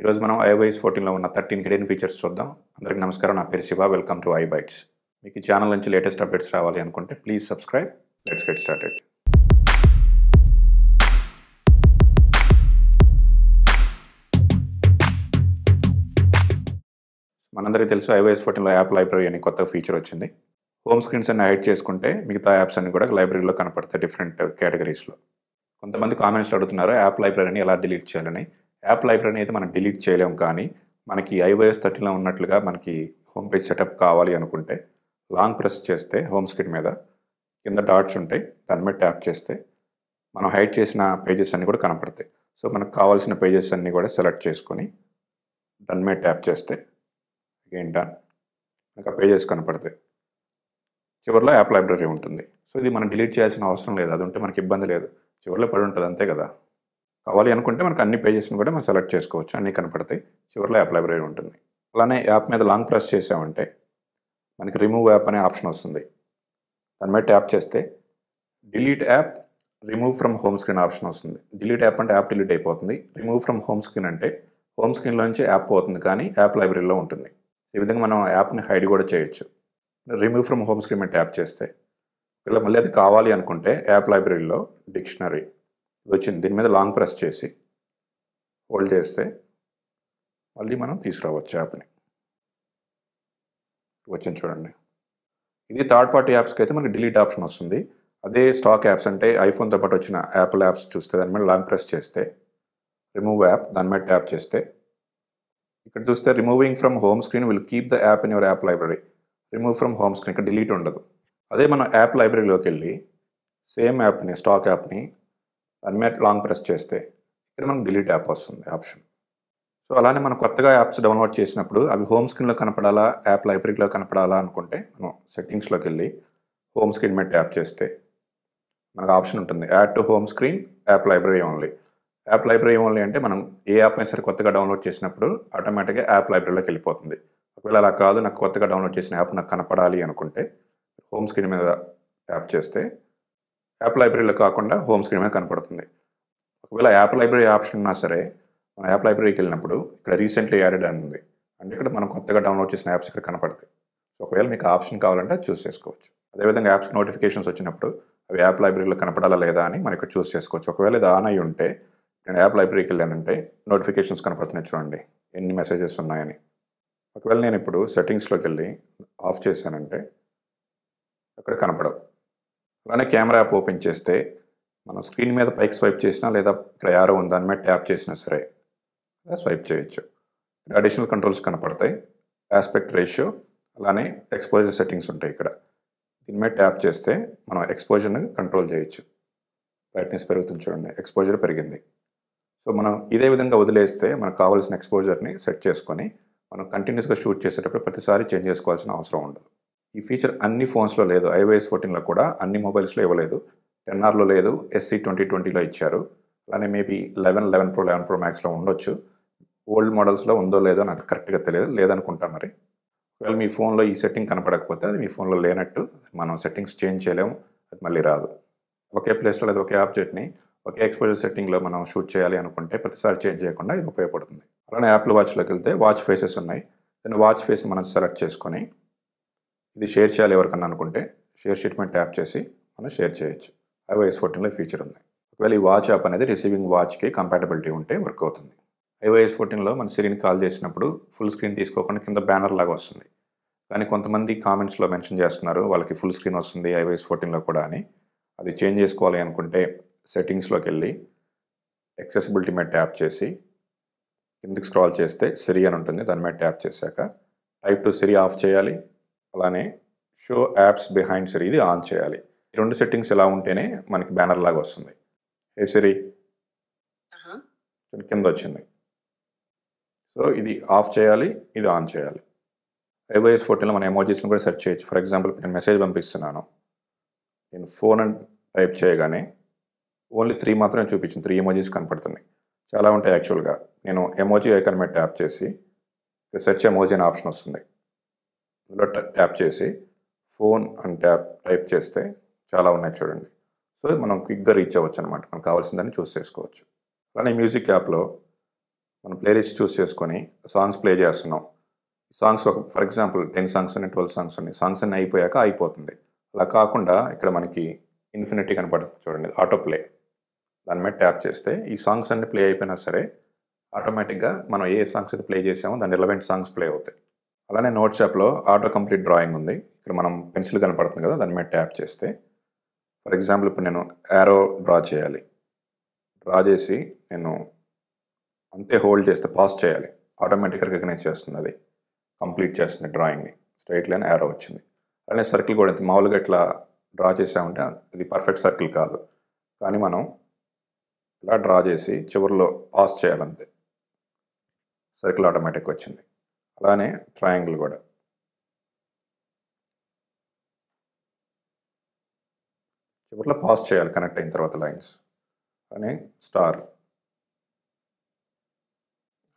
ఈరోజు మనం ఐవైస్ ఫోర్టీన్లో ఉన్న థర్టీన్ హిడెన్ ఫీచర్స్ చూద్దాం అందరికి నమస్కారం నా పేరు Shiva welcome to I bytes మీకు ఛానల్ నుంచి లేటెస్ట్ అప్డేట్స్ రావాలి అనుకుంటే please subscribe let's get started మనందరికీ తెలుసు ఐవైఎస్ ఫోర్టీన్లో యాప్ లైబ్రరీ అని కొత్త ఫీచర్ వచ్చింది హోమ్ స్క్రీన్స్ అన్ని హైడ్ చేసుకుంటే మిగతా యాప్స్ అన్ని కూడా లైబ్రరీలో కనపడతాయి డిఫరెంట్ కేటగిరీస్లో కొంతమంది కామెంట్స్లో అడుగుతున్నారు యాప్ లైబ్రరీని ఎలా డిలీట్ చేయాలని యాప్ లైబ్రరీని అయితే మనం డిలీట్ చేయలేము కానీ మనకి ఐఓఎస్ థర్టీలో ఉన్నట్లుగా మనకి హోమ్ పేజ్ సెటప్ కావాలి అనుకుంటే లాంగ్ ప్రెస్ చేస్తే హోమ్ స్క్రీన్ మీద కింద డాట్స్ ఉంటాయి దాని మీద ట్యాప్ చేస్తే మనం హైడ్ చేసిన పేజెస్ అన్నీ కూడా కనపడతాయి సో మనకు కావాల్సిన పేజెస్ అన్నీ కూడా సెలెక్ట్ చేసుకొని దాని మీద ట్యాప్ చేస్తే అగైన్ డన్ మనకు ఆ పేజెస్ కనపడతాయి చివరిలో యాప్ లైబ్రరీ ఉంటుంది సో ఇది మనం డిలీట్ చేయాల్సిన అవసరం లేదు అది ఉంటే మనకి ఇబ్బంది లేదు చివరిలో పడి ఉంటుంది అంతే కదా కావాలి అనుకుంటే మనకు అన్ని పేజెస్ని కూడా మనం సెలెక్ట్ చేసుకోవచ్చు అన్నీ కనపడతాయి చివరిలో యాప్ లైబ్రరీ ఉంటుంది అలానే యాప్ మీద లాంగ్ ప్రెస్ చేసామంటే మనకి రిమూవ్ యాప్ అనే ఆప్షన్ వస్తుంది దాని మీద ట్యాప్ చేస్తే delete app remove from home screen option వస్తుంది డిలీట్ యాప్ అంటే యాప్ డిలీట్ అయిపోతుంది రిమూవ్ ఫ్రమ్ హోమ్ స్క్రీన్ అంటే హోమ్ స్క్రీన్లోంచి యాప్ పోతుంది కానీ యాప్ లైబ్రరీలో ఉంటుంది ఈ విధంగా మనం యాప్ని హైడ్ కూడా చేయొచ్చు రిమూవ్ ఫ్రమ్ హోమ్ స్క్రీన్ మీద ట్యాప్ చేస్తే ఇలా మళ్ళీ అది కావాలి అనుకుంటే యాప్ లైబ్రరీలో డిక్షనరీ వచ్చింది దీని మీద లాంగ్ ప్రెస్ చేసి హోల్డ్ చేస్తే మళ్ళీ మనం తీసుకురావచ్చు యాప్ని వచ్చింది చూడండి ఇది థర్డ్ పార్టీ యాప్స్కి అయితే మనకి డిలీట్ ఆప్షన్ వస్తుంది అదే స్టాక్ యాప్స్ అంటే ఐఫోన్తో పాటు వచ్చిన యాపిల్ యాప్స్ చూస్తే దాని మీద లాంగ్ ప్రెస్ చేస్తే రిమూవ్ యాప్ దాని మీద ట్యాప్ చేస్తే ఇక్కడ చూస్తే removing from home screen will keep the app in your app library remove from home screen ఇక్కడ డిలీట్ ఉండదు అదే మనం యాప్ లైబ్రరీలోకి వెళ్ళి సేమ్ యాప్ని స్టాక్ యాప్ని అన్మెట్ లాంగ్ ప్రెస్ చేస్తే ఇక్కడ మనకు డిలీట్ యాప్ వస్తుంది ఆప్షన్ సో అలానే మనం కొత్తగా యాప్స్ డౌన్లోడ్ చేసినప్పుడు అవి హోమ్ స్క్రీన్లో కనపడాలా యాప్ లైబ్రరీలో కనపడాలా అనుకుంటే మనం సెట్టింగ్స్లోకి వెళ్ళి హోమ్ స్క్రీన్ మీద ట్యాప్ చేస్తే మనకు ఆప్షన్ ఉంటుంది add to home screen app library only app library only అంటే మనం ఏ యాప్ అయినా సరే కొత్తగా డౌన్లోడ్ చేసినప్పుడు ఆటోమేటిక్గా యాప్ లైబ్రరీలోకి వెళ్ళిపోతుంది ఒకవేళ అలా కాదు నాకు కొత్తగా డౌన్లోడ్ చేసిన యాప్ నాకు కనపడాలి అనుకుంటే హోమ్ స్క్రీన్ మీద ట్యాప్ చేస్తే యాప్ లైబ్రరీలో కాకుండా హోమ్ స్క్రీన్ మీద కనపడుతుంది ఒకవేళ యాప్ లైబ్రరీ ఆప్షన్ ఉన్నా సరే మన యాప్ లైబ్రరీకి వెళ్ళినప్పుడు ఇక్కడ రీసెంట్లీ యాడెడ్ అని ఉంది అంటే ఇక్కడ మనం కొత్తగా డౌన్లోడ్ చేసిన యాప్స్ ఇక్కడ కనపడతాయి ఒకవేళ మీకు ఆప్షన్ కావాలంటే చూస్ చేసుకోవచ్చు అదేవిధంగా యాప్స్ నోటిఫికేషన్స్ వచ్చినప్పుడు అవి యాప్ లైబ్రరీలో కనపడాలా లేదా అని మనం ఇక్కడ చూస్ చేసుకోవచ్చు ఒకవేళ ఇది ఆన్ అయి ఉంటే నేను యాప్ లైబ్రరీకి వెళ్ళానంటే నోటిఫికేషన్స్ కనపడుతున్నాయి చూడండి ఎన్ని మెసేజెస్ ఉన్నాయని ఒకవేళ నేను ఇప్పుడు సెట్టింగ్స్లోకి వెళ్ళి ఆఫ్ చేశానంటే అక్కడ కనపడవు అలానే కెమెరా యాప్ ఓపెన్ చేస్తే మనం స్క్రీన్ మీద పైకి స్వైప్ చేసినా లేదా ఇక్కడ యారో ఉంది దాని మీద ట్యాప్ చేసినా సరే స్వైప్ చేయొచ్చు ఇక్కడ అడిషనల్ కంట్రోల్స్ కనపడతాయి ఆస్పెక్ట్ రేషియో అలానే ఎక్స్పోజర్ సెట్టింగ్స్ ఉంటాయి ఇక్కడ దీని మీద ట్యాప్ చేస్తే మనం ఎక్స్పోజర్ని కంట్రోల్ చేయొచ్చు బ్రైట్నెస్ పెరుగుతుంది చూడండి ఎక్స్పోజర్ పెరిగింది సో మనం ఇదే విధంగా వదిలేస్తే మనకు కావాల్సిన ఎక్స్పోజర్ని సెట్ చేసుకొని మనం కంటిన్యూస్గా షూట్ చేసేటప్పుడు ప్రతిసారి చేంజ్ చేసుకోవాల్సిన అవసరం ఉండదు ఈ ఫీచర్ అన్ని ఫోన్స్లో లేదు ఐవైఎస్ ఫోర్టీన్లో కూడా అన్ని మొబైల్స్లో ఇవ్వలేదు టెన్ఆర్లో లేదు ఎస్సీ ట్వంటీ ట్వంటీలో ఇచ్చారు అలానే maybe eleven eleven pro eleven pro మ్యాక్స్లో ఉండొచ్చు ఓల్డ్ మోడల్స్లో ఉందో లేదో నాకు కరెక్ట్గా తెలియదు లేదనుకుంటా మరి ఒకవేళ మీ ఫోన్లో ఈ సెట్టింగ్ కనపడకపోతే అది మీ ఫోన్లో లేనట్టు మనం సెట్టింగ్స్ చేంజ్ చేయలేము అది మళ్ళీ రాదు ఒకే ప్లేస్లో లేదా ఒకే ఆబ్జెక్ట్ని ఒకే ఎక్స్పోజర్ సెట్టింగ్లో మనం షూట్ చేయాలి అనుకుంటే ప్రతిసారి చేంజ్ చేయకుండా ఇది ఉపయోగపడుతుంది అలానే యాప్లో వాచ్లోకి వెళ్తే వాచ్ ఫేసెస్ ఉన్నాయి దాని వాచ్ ఫేస్ మనం సెలెక్ట్ చేసుకొని ఇది షేర్ చేయాలి ఎవరికన్నా అనుకుంటే షేర్ షీట్ మీద ట్యాప్ చేసి మనం షేర్ చేయొచ్చు ఐఓఎస్ ఫోర్టీన్లో ఫీచర్ ఉంది ఒకవేళ ఈ వాచ్ యాప్ అనేది రిసీవింగ్ వాచ్కి కంపాటబిలిటీ ఉంటే వర్క్ అవుతుంది ఐఓఎస్ ఫోర్టీన్లో మన సిరిని కాల్ చేసినప్పుడు ఫుల్ స్క్రీన్ తీసుకోకుండా కింద బ్యానర్ లాగా వస్తుంది కానీ కొంతమంది కామెంట్స్లో మెన్షన్ చేస్తున్నారు వాళ్ళకి ఫుల్ స్క్రీన్ వస్తుంది ఐఓఎస్ ఫోర్టీన్లో కూడా అని అది చేంజ్ చేసుకోవాలి అనుకుంటే సెట్టింగ్స్లోకి వెళ్ళి ఎక్సెసిబిలిటీ మీద ట్యాప్ చేసి కిందకి స్క్రాల్ చేస్తే సిరి అని ఉంటుంది దాని మీద ట్యాప్ చేశాక టైప్ టు సిరి ఆఫ్ చేయాలి అలానే షో యాప్స్ బిహైండ్ సిరీ ఇది ఆన్ చేయాలి ఈ రెండు సెట్టింగ్స్ ఎలా ఉంటేనే మనకి బ్యానర్ లాగా వస్తుంది ఏ సరి కింద వచ్చింది సో ఇది ఆఫ్ చేయాలి ఇది ఆన్ చేయాలి ఐవైఎస్ ఫోర్టీన్లో మన ఎమోజీస్ని కూడా సెర్చ్ చేయొచ్చు ఫర్ ఎగ్జాంపుల్ నేను మెసేజ్ పంపిస్తున్నాను నేను ఫోన్ అండ్ టైప్ చేయగానే ఓన్లీ త్రీ మాత్రమే చూపించింది త్రీ ఎమోజీస్ కనపడుతున్నాయి చాలా ఉంటాయి యాక్చువల్గా నేను ఎమోజీ ఐకన్ మీద ట్యాప్ చేసి సెర్చ్ ఎమోజీ అనే ఆప్షన్ వస్తుంది ఇందులో ట్యాప్ చేసి ఫోన్ అని ట్యాప్ టైప్ చేస్తే చాలా ఉన్నాయి చూడండి సో మనం క్విక్గా రీచ్ అవ్వచ్చు అనమాట మనకు కావాల్సిందని చూస్ చేసుకోవచ్చు అలానే మ్యూజిక్ యాప్లో మనం ప్లేలిస్ట్ చూస్ చేసుకొని సాంగ్స్ ప్లే చేస్తున్నాం సాంగ్స్ ఒక ఫర్ ఎగ్జాంపుల్ టెన్ సాంగ్స్ ఉన్నాయి ట్వెల్వ్ సాంగ్స్ ఉన్నాయి సాంగ్స్ అన్నీ అయిపోయాక అయిపోతుంది అలా కాకుండా ఇక్కడ మనకి ఇన్ఫినిటీ కనపడుతుంది చూడండి ఆటో ప్లే దాని మీద ట్యాప్ చేస్తే ఈ సాంగ్స్ అన్ని ప్లే అయిపోయినా సరే ఆటోమేటిక్గా మనం ఏ సాంగ్స్ అయితే ప్లే చేసామో దాని రిలవెంట్ సాంగ్స్ ప్లే అవుతాయి అలానే నోట్ షాప్లో ఆటో కంప్లీట్ డ్రాయింగ్ ఉంది ఇక్కడ మనం పెన్సిల్ కనపడుతుంది కదా దాని మీద ట్యాప్ చేస్తే ఫర్ ఎగ్జాంపుల్ ఇప్పుడు నేను యారో డ్రా చేయాలి డ్రా చేసి నేను అంతే హోల్డ్ చేస్తే పాస్ చేయాలి ఆటోమేటిక్గా రికగ్నైజ్ చేస్తుంది అది కంప్లీట్ చేస్తుంది డ్రాయింగ్ని స్ట్రైట్ లైన్ యారో వచ్చింది అలానే సర్కిల్ కూడా మామూలుగా ఇట్లా డ్రా చేసామంటే ఇది పర్ఫెక్ట్ సర్కిల్ కాదు కానీ మనం ఇలా డ్రా చేసి చివరిలో పాస్ చేయాలంతే సర్కిల్ ఆటోమేటిక్ వచ్చింది అలానే ట్రయాంగిల్ కూడా చివరిలో పాస్ చేయాలి కనెక్ట్ అయిన తర్వాత లైన్స్ అలానే స్టార్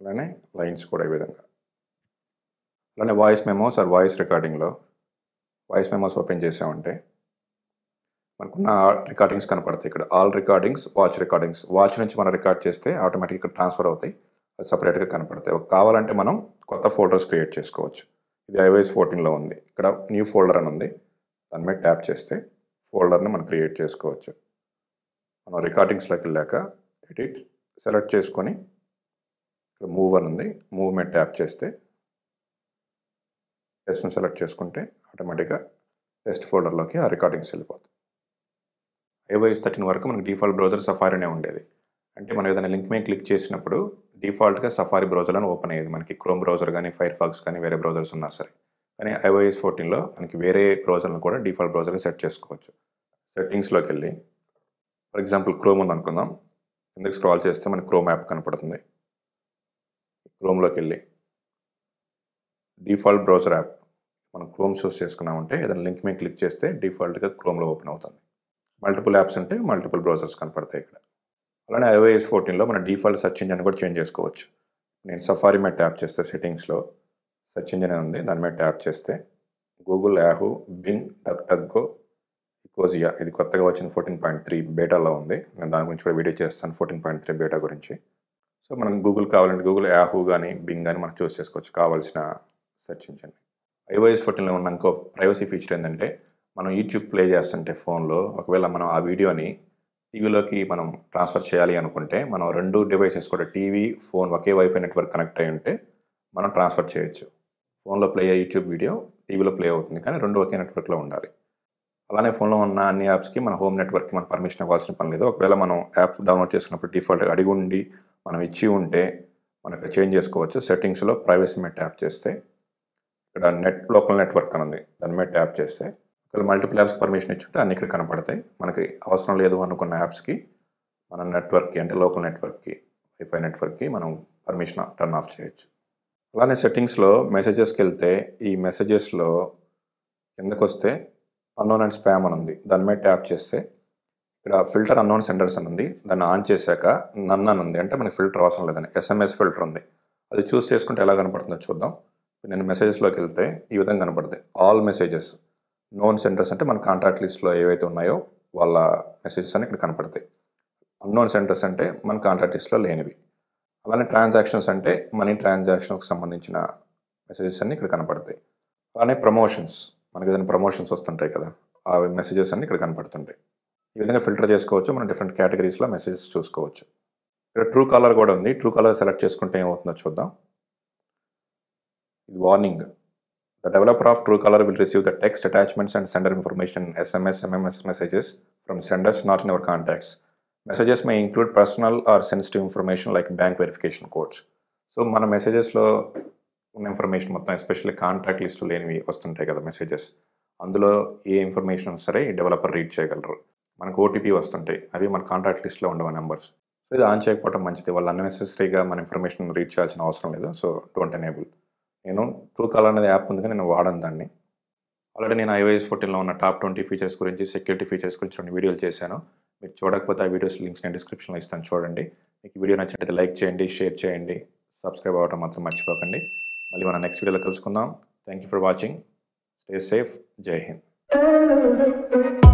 అలానే లైన్స్ కూడా ఈ విధంగా అలానే వాయిస్ మెమోస్ ఆర్ వాయిస్ రికార్డింగ్లో వాయిస్ మెమోస్ ఓపెన్ చేసామంటే మనకున్న రికార్డింగ్స్ కనపడతాయి ఇక్కడ all recordings watch recordings watch నుంచి మనం రికార్డ్ చేస్తే ఆటోమేటిక్ ఇక్కడ ట్రాన్స్ఫర్ అవుతాయి సపరేట్గా కనపడతాయి కావాలంటే మనం కొత్త ఫోల్డర్స్ క్రియేట్ చేసుకోవచ్చు ఇది ఐవైఎస్ ఫోర్టీన్లో ఉంది ఇక్కడ న్యూ ఫోల్డర్ అని ఉంది దాని మీద ట్యాప్ చేస్తే ఫోల్డర్ని మనం క్రియేట్ చేసుకోవచ్చు మనం రికార్డింగ్స్లోకి వెళ్ళాక ఎడిట్ సెలెక్ట్ చేసుకొని ఇక్కడ మూవ్ అని ఉంది మూవ్ మీద ట్యాప్ చేస్తే టెస్ట్ని సెలెక్ట్ చేసుకుంటే ఆటోమేటిక్గా టెస్ట్ ఫోల్డర్లోకి ఆ రికార్డింగ్స్ వెళ్ళిపోతుంది ఐవైఎస్ థర్టీన్ వరకు మనకి డిఫాల్ట్ బ్రౌజర్ సఫారీనే ఉండేది అంటే మనం ఏదైనా లింక్ మీద క్లిక్ చేసినప్పుడు డిఫాల్ట్గా సఫారీ బ్రౌజర్ అని ఓపెన్ అయ్యేది మనకి క్రోమ్ బ్రౌజర్ కానీ ఫైర్ ఫాక్స్ కానీ వేరే బ్రౌజర్స్ ఉన్నా సరే కానీ ఐఓఎస్ ఫోర్టీన్లో మనకి వేరే బ్రౌజర్ని కూడా డిఫాల్ట్ బ్రౌజర్ని సెట్ చేసుకోవచ్చు సెట్టింగ్స్లోకి వెళ్ళి ఫర్ ఎగ్జాంపుల్ క్రోమ్ ఉంది అనుకుందాం ఎందుకు స్క్రాల్ చేస్తే మనకి క్రోమ్ యాప్ కనపడుతుంది క్రోమ్లోకి వెళ్ళి డిఫాల్ట్ బ్రౌజర్ యాప్ మనం క్రోమ్ చూస్ చేసుకున్నామంటే ఏదైనా లింక్ మీద క్లిక్ చేస్తే డిఫాల్ట్గా క్రోమ్లో ఓపెన్ అవుతుంది మల్టిపుల్ యాప్స్ ఉంటే మల్టిపుల్ బ్రౌజర్స్ కనపడతాయి ఇక్కడ అలానే ఐఓఎస్ ఫోర్టీన్లో మన డిఫాల్ట్ సర్చ్ ఇంజన్ కూడా చేంజ్ చేసుకోవచ్చు నేను సఫారీ మీద ట్యాప్ చేస్తే సెట్టింగ్స్లో సెర్చ్ అని ఉంది దాని మీద ట్యాప్ చేస్తే గూగుల్ యాహూ బింగ్ టక్ టక్గో ఇకోజియా ఇది కొత్తగా వచ్చిన ఫోర్టీన్ పాయింట్ త్రీ బేటాలో ఉంది నేను దాని గురించి కూడా వీడియో చేస్తాను ఫోర్టీన్ పాయింట్ త్రీ బేటా గురించి సో మనం గూగుల్ కావాలంటే గూగుల్ యాహూ కానీ బింగ్ కానీ మనం చూస్ చేసుకోవచ్చు కావాల్సిన సర్చ్ ఇంజన్ ఐఓఎస్ ఫోర్టీన్లో ఉన్న ఇంకో ప్రైవసీ ఫీచర్ ఏంటంటే మనం యూట్యూబ్ ప్లే చేస్తుంటే ఫోన్లో ఒకవేళ మనం ఆ వీడియోని టీవీలోకి మనం ట్రాన్స్ఫర్ చేయాలి అనుకుంటే మనం రెండు డివైసెస్ కూడా టీవీ ఫోన్ ఒకే వైఫై నెట్వర్క్ కనెక్ట్ అయి ఉంటే మనం ట్రాన్స్ఫర్ చేయొచ్చు ఫోన్లో ప్లే అయ్యే యూట్యూబ్ వీడియో టీవీలో ప్లే అవుతుంది కానీ రెండు ఒకే నెట్వర్క్లో ఉండాలి అలానే ఫోన్లో ఉన్న అన్ని యాప్స్కి మన హోమ్ నెట్వర్క్కి మన పర్మిషన్ ఇవ్వాల్సిన పని లేదు ఒకవేళ మనం యాప్ డౌన్లోడ్ చేసుకున్నప్పుడు డిఫాల్ట్ అడిగి ఉండి మనం ఇచ్చి ఉంటే మనం చేంజ్ చేసుకోవచ్చు సెట్టింగ్స్లో ప్రైవసీ మీద ట్యాప్ చేస్తే ఇక్కడ నెట్ లోకల్ నెట్వర్క్ అని ఉంది దాని మీద ట్యాప్ చేస్తే ఒకవేళ మల్టిపుల్ యాప్స్ పర్మిషన్ ఇచ్చుంటే అన్ని ఇక్కడ కనపడతాయి మనకి అవసరం లేదు అనుకున్న యాప్స్కి మన నెట్వర్క్కి అంటే లోకల్ నెట్వర్క్కి వైఫై నెట్వర్క్కి మనం పర్మిషన్ టర్న్ ఆఫ్ చేయొచ్చు అలానే సెట్టింగ్స్లో మెసేజెస్కి వెళ్తే ఈ మెసేజెస్లో కిందకు వస్తే అన్నోన్ అండ్ స్పామ్ అని ఉంది దాని మీద ట్యాప్ చేస్తే ఇక్కడ ఫిల్టర్ అన్నోన్ సెంటర్స్ అని ఉంది దాన్ని ఆన్ చేశాక నన్ అని ఉంది అంటే మనకి ఫిల్టర్ అవసరం లేదని ఎస్ఎంఎస్ ఫిల్టర్ ఉంది అది చూస్ చేసుకుంటే ఎలా కనపడుతుందో చూద్దాం నేను మెసేజెస్లోకి వెళ్తే ఈ విధంగా కనపడుతుంది ఆల్ మెసేజెస్ నోన్ సెంటర్స్ అంటే మన కాంట్రాక్ట్ లిస్ట్లో ఏవైతే ఉన్నాయో వాళ్ళ మెసేజెస్ అని ఇక్కడ కనపడతాయి అన్నోన్ సెంటర్స్ అంటే మన కాంట్రాక్ట్ లిస్ట్లో లేనివి అలానే ట్రాన్సాక్షన్స్ అంటే మనీ ట్రాన్సాక్షన్కి సంబంధించిన మెసేజెస్ అన్నీ ఇక్కడ కనపడతాయి అలానే ప్రమోషన్స్ మనకి ఏదైనా ప్రమోషన్స్ వస్తుంటాయి కదా ఆ మెసేజెస్ అన్నీ ఇక్కడ కనపడుతుంటాయి ఈ విధంగా ఫిల్టర్ చేసుకోవచ్చు మనం డిఫరెంట్ కేటగిరీస్లో మెసేజెస్ చూసుకోవచ్చు ఇక్కడ ట్రూ కాలర్ కూడా ఉంది ట్రూ కాలర్ సెలెక్ట్ చేసుకుంటే ఏమవుతుందో చూద్దాం ఇది warning The developer of Truecaller will receive the text attachments and sender information SMS, MMS messages from senders not in our contacts. Messages may include personal or sensitive information like bank verification codes. So మన మెసేజెస్లో ఉన్న information మొత్తం especially contact list లేనివి వస్తుంటాయి కదా messages అందులో ఏ information సరే డెవలపర్ రీడ్ చేయగలరు మనకు ఓటీపీ వస్తుంటాయి అవి మన కాంటాక్ట్ లిస్ట్లో ఉండవు నెంబర్స్ సో ఇది ఆన్ చేయకపోవడం మంచిది వాళ్ళు అన్నెసెసరీగా మన ఇన్ఫర్మేషన్ రీడ్ చేయాల్సిన అవసరం లేదు సో డోంట్ ఎనేబుల్ నేను ట్రూ కాల్ అనేది యాప్ ఉంది కానీ నేను వాడను దాన్ని ఆల్రెడీ నేను ఐవైఎస్ ఫోర్టీన్లో ఉన్న టాప్ ట్వంటీ ఫీచర్స్ గురించి సెక్యూరిటీ ఫీచర్స్ గురించి రెండు వీడియోలు చేశాను మీరు చూడకపోతే ఆ వీడియోస్ లింక్స్ నేను డిస్క్రిప్షన్లో ఇస్తాను చూడండి మీకు వీడియో నచ్చినట్లయితే లైక్ చేయండి షేర్ చేయండి సబ్స్క్రైబ్ అవ్వడం మాత్రం మర్చిపోకండి మళ్ళీ మనం నెక్స్ట్ వీడియోలో కలుసుకుందాం thank for watching stay safe జై హింద్